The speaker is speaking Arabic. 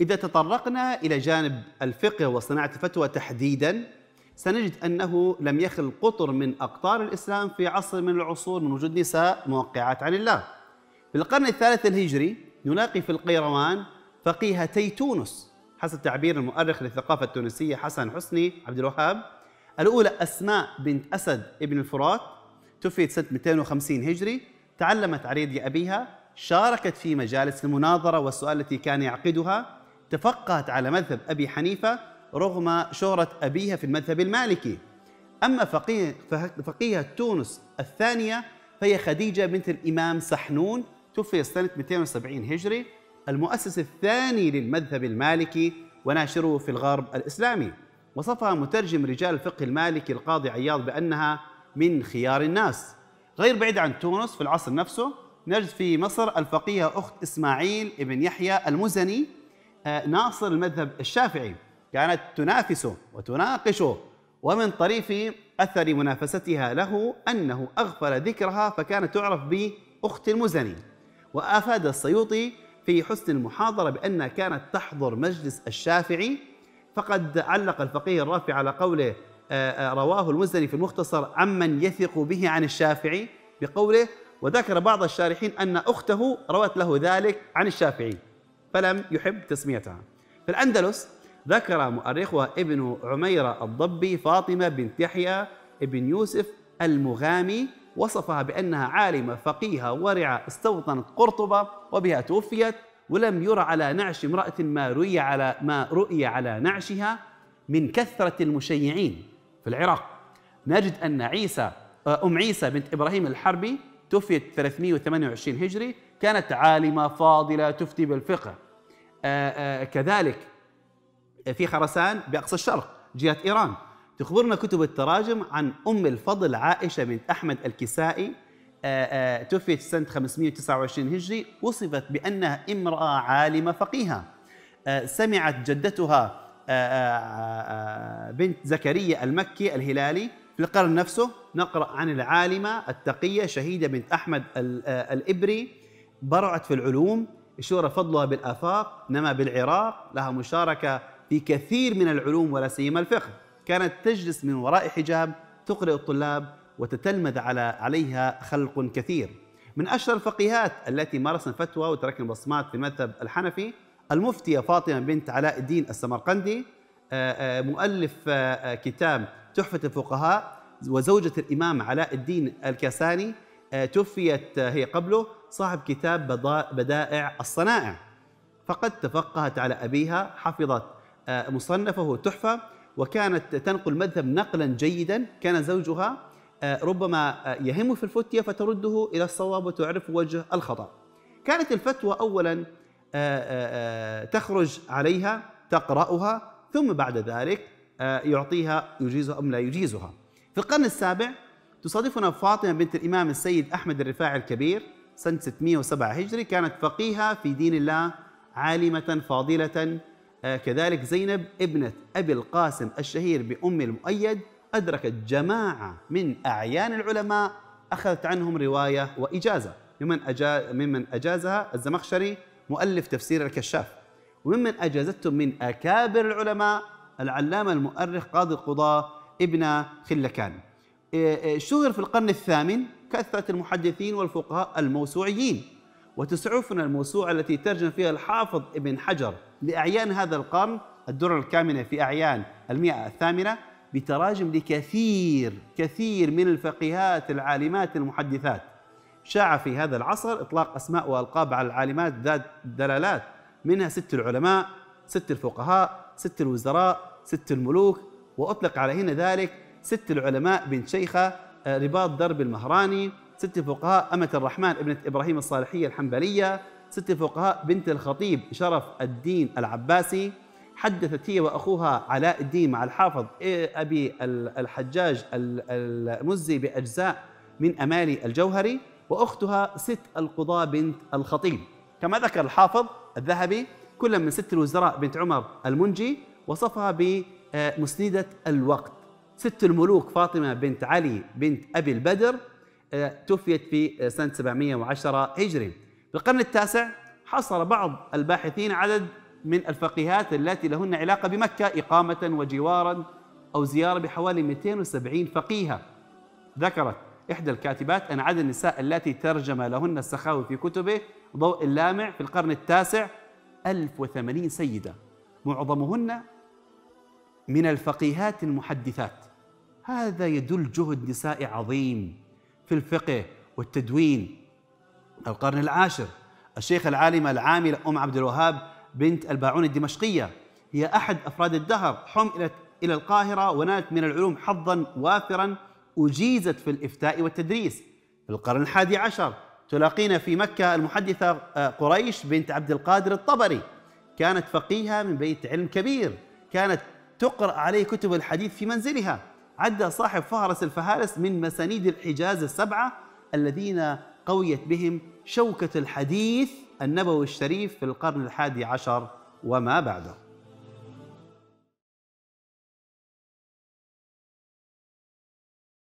إذا تطرقنا إلى جانب الفقه وصناعة الفتوى تحديدا سنجد أنه لم يخل قطر من أقطار الإسلام في عصر من العصور من وجود نساء موقعات عن الله في القرن الثالث الهجري نلاقي في القيروان فقيهتي تونس حسب تعبير المؤرخ للثقافة التونسية حسن حسني عبد الوهاب الأولى أسماء بنت أسد ابن الفرات توفيت سنة 250 هجري تعلمت على يد أبيها شاركت في مجالس المناظرة والسؤال التي كان يعقدها تفقهت على مذهب أبي حنيفة رغم شهرة أبيها في المذهب المالكي أما فقيه, فقيهة تونس الثانية فهي خديجة بنت الإمام سحنون توفي سنة 270 هجري المؤسس الثاني للمذهب المالكي وناشره في الغرب الإسلامي وصفها مترجم رجال الفقه المالكي القاضي عياض بأنها من خيار الناس غير بعيد عن تونس في العصر نفسه نجد في مصر الفقيه أخت إسماعيل ابن يحيى المزني آه، ناصر المذهب الشافعي كانت تنافسه وتناقشه ومن طريف أثر منافستها له أنه أغفل ذكرها فكانت تعرف بأخت المزني وأفاد السيوطي في حسن المحاضرة بأنها كانت تحضر مجلس الشافعي فقد علق الفقيه الرافع على قوله آه، آه، رواه المزني في المختصر عمن يثق به عن الشافعي بقوله وذكر بعض الشارحين أن أخته روت له ذلك عن الشافعي فلم يحب تسميتها في الأندلس ذكر مؤرخها ابن عميرة الضبي فاطمة بنت يحيى ابن يوسف المغامي وصفها بأنها عالمة فقيهة ورعة استوطنت قرطبة وبها توفيت ولم يرى على نعش امرأة ما رؤي على ما رؤي على نعشها من كثرة المشيعين في العراق نجد أن عيسى أم عيسى بنت إبراهيم الحربي توفيت 328 هجري كانت عالمة فاضلة تفتي بالفقه آه، آه، كذلك في خرسان بأقصى الشرق جهة إيران تخبرنا كتب التراجم عن أم الفضل عائشة بنت أحمد الكسائي آه، توفيت سنة 529 هجري وصفت بأنها امرأة عالمة فقيهة سمعت جدتها بنت زكريا المكي الهلالي القرن نفسه نقرأ عن العالمة التقية شهيدة بنت أحمد آه، الإبري برعت في العلوم اشتهر فضلها بالآفاق نما بالعراق لها مشاركة في كثير من العلوم ولا سيما الفقه كانت تجلس من وراء حجاب تقرأ الطلاب وتتلمذ على عليها خلق كثير من أشهر الفقيهات التي مارسن فتوى وتركن بصمات في المذهب الحنفي المفتية فاطمة بنت علاء الدين السمرقندي آه، آه، مؤلف كتاب تحفة الفقهاء وزوجة الإمام علاء الدين الكساني آه، توفيت آه، هي قبله صاحب كتاب بدائع الصنائع فقد تفقهت على أبيها حفظت آه، مصنفه تحفة وكانت تنقل مذهب نقلا جيدا كان زوجها ربما يهم في الفتية فترده إلى الصواب وتعرف وجه الخطأ كانت الفتوى أولا تخرج عليها تقرأها ثم بعد ذلك آه، يعطيها يجيزها أم لا يجيزها في القرن السابع تصادفنا فاطمة بنت الإمام السيد أحمد الرفاعي الكبير سنة 607 هجري كانت فقيهة في دين الله عالمة فاضلة آه، كذلك زينب ابنة أبي القاسم الشهير بأم المؤيد أدركت جماعة من أعيان العلماء أخذت عنهم رواية وإجازة ممن, ممن أجازها الزمخشري مؤلف تفسير الكشاف وممن أجازتهم من أكابر العلماء العلامة المؤرخ قاضي القضاة ابن خلكان اشتهر إيه، إيه، في القرن الثامن كثرة المحدثين والفقهاء الموسوعيين وتسعفنا الموسوعة التي ترجم فيها الحافظ ابن حجر لأعيان هذا القرن الدرر الكامنة في أعيان المئة الثامنة بتراجم لكثير كثير من الفقيهات العالمات المحدثات شاع في هذا العصر إطلاق أسماء وألقاب على العالمات ذات دلالات منها ست العلماء ست الفقهاء ست الوزراء ست الملوك وأطلق على هنا ذلك ست العلماء بن شيخة آه، رباط درب المهراني ست فقهاء أمة الرحمن ابنة إبراهيم الصالحية الحنبلية ست فقهاء بنت الخطيب شرف الدين العباسي حدثت هي وأخوها علاء الدين مع الحافظ آه، أبي الحجاج المزي بأجزاء من أمالي الجوهري وأختها ست القضاة بنت الخطيب كما ذكر الحافظ الذهبي كل من ست الوزراء بنت عمر المنجي وصفها بمسندة الوقت ست الملوك فاطمة بنت علي بنت أبي البدر آه، توفيت في سنة 710 هجري في القرن التاسع حصر بعض الباحثين عدد من الفقيهات التي لهن علاقة بمكة إقامة وجوارا أو زيارة بحوالي 270 فقيهة ذكرت إحدى الكاتبات أن عدد النساء التي ترجم لهن السخاوي في كتبه ضوء اللامع في القرن التاسع 1080 سيدة معظمهن من الفقيهات المحدثات هذا يدل جهد نسائي عظيم في الفقه والتدوين القرن العاشر الشيخ العالمة العاملة أم عبد الوهاب بنت الباعون الدمشقية هي أحد أفراد الدهر حملت إلى القاهرة ونالت من العلوم حظا وافرا أجيزت في الإفتاء والتدريس في القرن الحادي عشر تلاقينا في مكة المحدثة آه، قريش بنت عبد القادر الطبري كانت فقيهة من بيت علم كبير كانت تقرأ عليه كتب الحديث في منزلها عد صاحب فهرس الفهارس من مسانيد الحجاز السبعة الذين قويت بهم شوكة الحديث النبوي الشريف في القرن الحادي عشر وما بعده